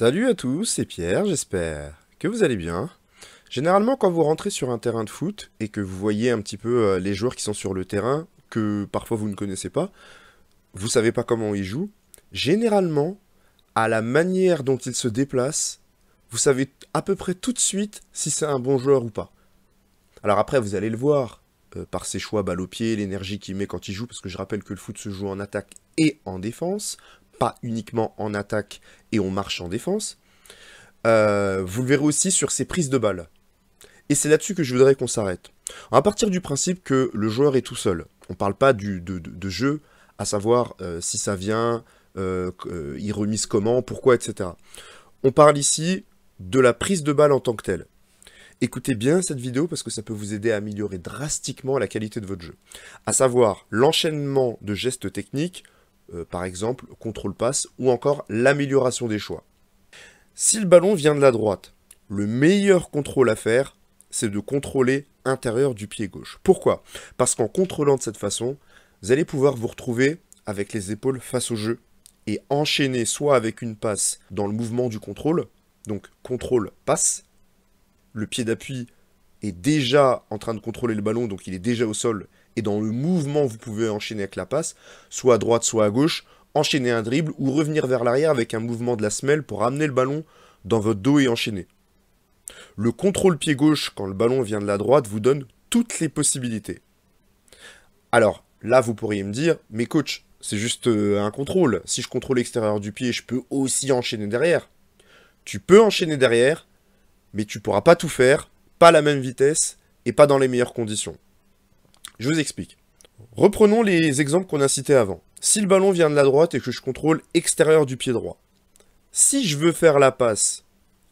Salut à tous, c'est Pierre, j'espère que vous allez bien. Généralement, quand vous rentrez sur un terrain de foot et que vous voyez un petit peu euh, les joueurs qui sont sur le terrain, que parfois vous ne connaissez pas, vous savez pas comment ils jouent, généralement, à la manière dont ils se déplacent, vous savez à peu près tout de suite si c'est un bon joueur ou pas. Alors après, vous allez le voir euh, par ses choix balle au pied, l'énergie qu'il met quand il joue, parce que je rappelle que le foot se joue en attaque et en défense pas uniquement en attaque et on marche en défense. Euh, vous le verrez aussi sur ses prises de balles. Et c'est là-dessus que je voudrais qu'on s'arrête. À partir du principe que le joueur est tout seul, on ne parle pas du, de, jeu, à savoir euh, si ça vient, euh, il remise comment, pourquoi, etc. On parle ici de la prise de balle en tant que telle. Écoutez bien cette vidéo parce que ça peut vous aider à améliorer drastiquement la qualité de votre jeu. À savoir l'enchaînement de gestes techniques, euh, par exemple contrôle passe, ou encore l'amélioration des choix. Si le ballon vient de la droite, le meilleur contrôle à faire, c'est de contrôler intérieur du pied gauche. Pourquoi Parce qu'en contrôlant de cette façon, vous allez pouvoir vous retrouver avec les épaules face au jeu et enchaîner soit avec une passe dans le mouvement du contrôle, donc contrôle passe, le pied d'appui est déjà en train de contrôler le ballon, donc il est déjà au sol, et dans le mouvement, vous pouvez enchaîner avec la passe, soit à droite, soit à gauche, enchaîner un dribble ou revenir vers l'arrière avec un mouvement de la semelle pour amener le ballon dans votre dos et enchaîner. Le contrôle pied gauche, quand le ballon vient de la droite, vous donne toutes les possibilités. Alors, là, vous pourriez me dire, mais coach, c'est juste euh, un contrôle. Si je contrôle l'extérieur du pied, je peux aussi enchaîner derrière. Tu peux enchaîner derrière, mais tu pourras pas tout faire, pas à la même vitesse et pas dans les meilleures conditions. Je vous explique. Reprenons les exemples qu'on a cités avant. Si le ballon vient de la droite et que je contrôle extérieur du pied droit, si je veux faire la passe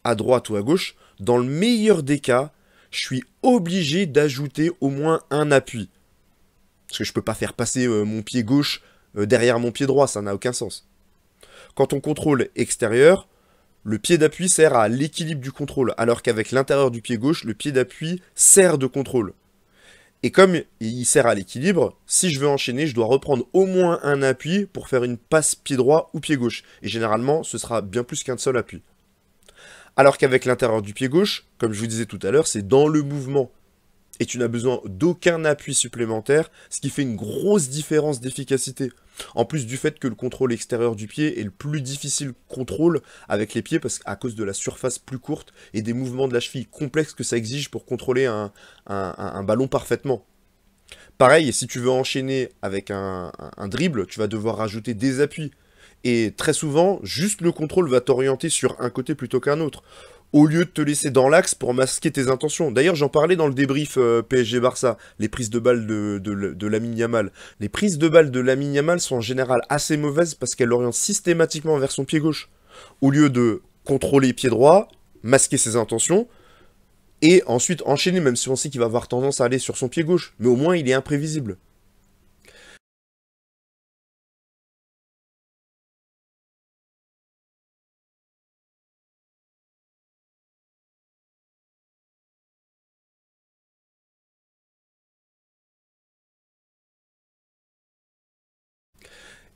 à droite ou à gauche, dans le meilleur des cas, je suis obligé d'ajouter au moins un appui. Parce que je ne peux pas faire passer euh, mon pied gauche euh, derrière mon pied droit, ça n'a aucun sens. Quand on contrôle extérieur, le pied d'appui sert à l'équilibre du contrôle, alors qu'avec l'intérieur du pied gauche, le pied d'appui sert de contrôle. Et comme il sert à l'équilibre, si je veux enchaîner, je dois reprendre au moins un appui pour faire une passe pied droit ou pied gauche. Et généralement, ce sera bien plus qu'un seul appui. Alors qu'avec l'intérieur du pied gauche, comme je vous disais tout à l'heure, c'est dans le mouvement et tu n'as besoin d'aucun appui supplémentaire, ce qui fait une grosse différence d'efficacité. En plus du fait que le contrôle extérieur du pied est le plus difficile contrôle avec les pieds parce qu'à cause de la surface plus courte et des mouvements de la cheville complexes que ça exige pour contrôler un, ballon parfaitement. Pareil, si tu veux enchaîner avec un, un dribble, tu vas devoir rajouter des appuis. Et très souvent, juste le contrôle va t'orienter sur un côté plutôt qu'un autre au lieu de te laisser dans l'axe pour masquer tes intentions. D'ailleurs, j'en parlais dans le débrief euh, PSG-Barça, les prises de balles de, de, de Yamal. Les prises de balles de Lamine Yamal sont en général assez mauvaises parce qu'elles l'orientent systématiquement vers son pied gauche. Au lieu de contrôler pied droit, masquer ses intentions, et ensuite enchaîner, même si on sait qu'il va avoir tendance à aller sur son pied gauche. Mais au moins, il est imprévisible.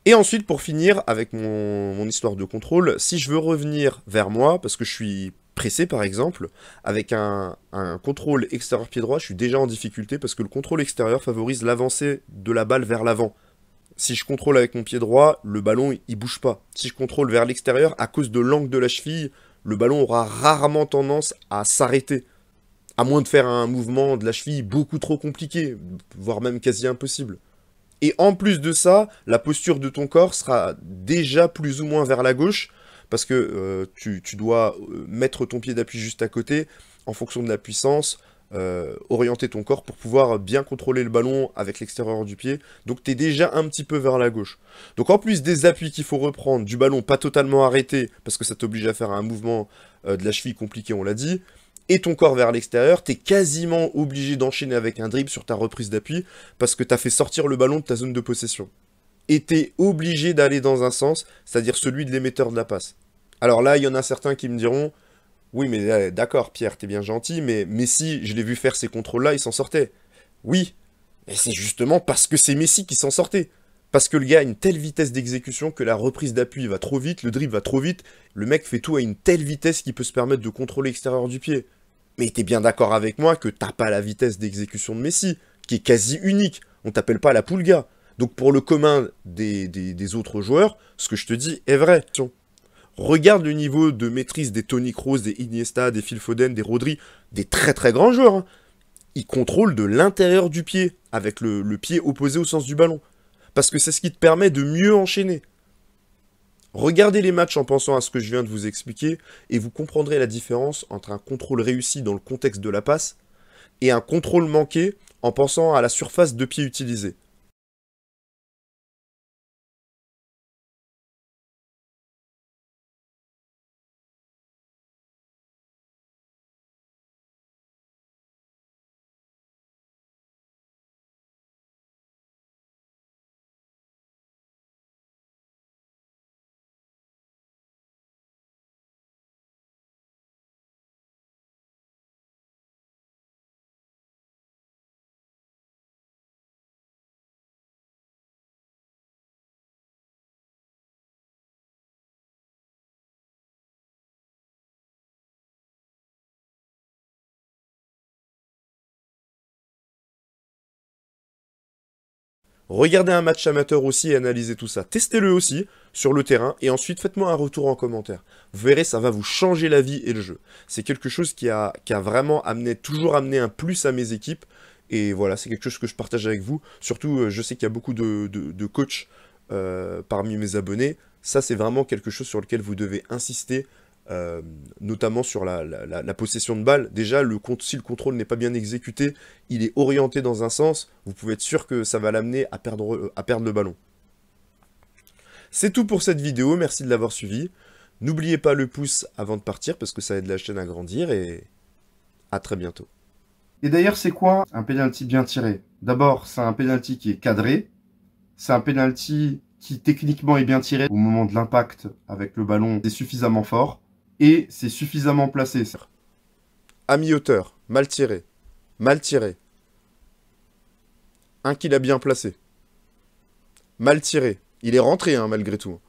Et ensuite, pour finir, avec mon, histoire de contrôle, si je veux revenir vers moi, parce que je suis pressé par exemple, avec un, un contrôle extérieur pied droit, je suis déjà en difficulté parce que le contrôle extérieur favorise l'avancée de la balle vers l'avant. Si je contrôle avec mon pied droit, le ballon il bouge pas. Si je contrôle vers l'extérieur, à cause de l'angle de la cheville, le ballon aura rarement tendance à s'arrêter. À moins de faire un mouvement de la cheville beaucoup trop compliqué, voire même quasi impossible. Et en plus de ça, la posture de ton corps sera déjà plus ou moins vers la gauche, parce que euh, tu, dois euh, mettre ton pied d'appui juste à côté, en fonction de la puissance, euh, orienter ton corps pour pouvoir bien contrôler le ballon avec l'extérieur du pied. Donc tu es déjà un petit peu vers la gauche. Donc en plus des appuis qu'il faut reprendre, du ballon pas totalement arrêté, parce que ça t'oblige à faire un mouvement de la cheville compliqué, on l'a dit, et ton corps vers l'extérieur, t'es quasiment obligé d'enchaîner avec un dribble sur ta reprise d'appui parce que t'as fait sortir le ballon de ta zone de possession. Et t'es obligé d'aller dans un sens, c'est-à-dire celui de l'émetteur de la passe. Alors là, il y en a certains qui me diront Oui, mais eh, d'accord, Pierre, t'es bien gentil, mais Messi, je l'ai vu faire ces contrôles-là, il s'en sortait. Oui, mais c'est justement parce que c'est Messi qui s'en sortait. Parce que le gars a une telle vitesse d'exécution que la reprise d'appui va trop vite, le dribble va trop vite, le mec fait tout à une telle vitesse qu'il peut se permettre de contrôler l'extérieur du pied. Mais t'es bien d'accord avec moi que t'as pas la vitesse d'exécution de Messi, qui est quasi unique, on t'appelle pas la gars. Donc pour le commun des, autres joueurs, ce que je te dis est vrai. Regarde le niveau de maîtrise des Tony Kroos, des Iniesta, des Phil Foden, des Rodri, des très très grands joueurs. Hein. Ils contrôlent de l'intérieur du pied, avec le pied opposé au sens du ballon parce que c'est ce qui te permet de mieux enchaîner. Regardez les matchs en pensant à ce que je viens de vous expliquer, et vous comprendrez la différence entre un contrôle réussi dans le contexte de la passe et un contrôle manqué en pensant à la surface de pied utilisée. Regardez un match amateur aussi et analysez tout ça. Testez-le aussi sur le terrain et ensuite faites-moi un retour en commentaire. Vous verrez, ça va vous changer la vie et le jeu. C'est quelque chose qui a, vraiment amené, toujours amené un plus à mes équipes. Et voilà, c'est quelque chose que je partage avec vous. Surtout, euh, je sais qu'il y a beaucoup de, coachs euh, parmi mes abonnés. Ça, c'est vraiment quelque chose sur lequel vous devez insister euh, notamment sur la, possession de balle. Déjà, si le contrôle n'est pas bien exécuté, il est orienté dans un sens, vous pouvez être sûr que ça va l'amener euh, à perdre, le ballon. C'est tout pour cette vidéo, merci de l'avoir suivi. N'oubliez pas le pouce avant de partir parce que ça aide la chaîne à grandir et à très bientôt. Et d'ailleurs, c'est quoi un penalty bien tiré D'abord, c'est un penalty qui est cadré. C'est un penalty qui techniquement est bien tiré au moment de l'impact avec le ballon est suffisamment fort et c'est suffisamment placé. Ça. À mi-hauteur, mal tiré, mal tiré. Un qu'il a bien placé. Mal tiré. Il est rentré hein, malgré tout.